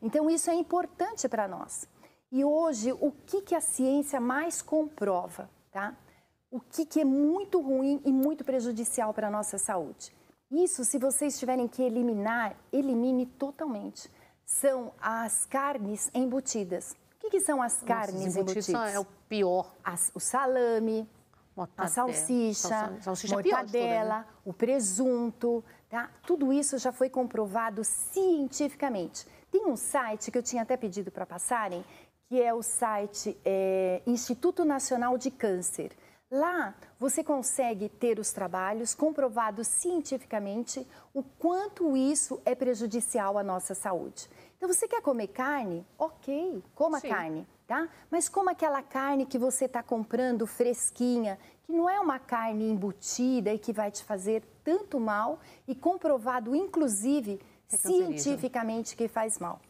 Então, isso é importante para nós. E hoje, o que, que a ciência mais comprova, tá? O que, que é muito ruim e muito prejudicial para a nossa saúde? Isso, se vocês tiverem que eliminar, elimine totalmente. São as carnes embutidas. O que, que são as Nossa, carnes é embutidas? É o pior. As, o salame, é né? mortadela, a salsicha, a salsicha mortadela, tudo, né? o presunto, tá? Tudo isso já foi comprovado cientificamente. Tem um site que eu tinha até pedido para passarem, que é o site é, Instituto Nacional de Câncer. Lá você consegue ter os trabalhos comprovados cientificamente o quanto isso é prejudicial à nossa saúde. Então você quer comer carne? Ok, coma Sim. carne, tá? Mas coma aquela carne que você está comprando fresquinha, que não é uma carne embutida e que vai te fazer tanto mal e comprovado, inclusive, cientificamente que faz mal.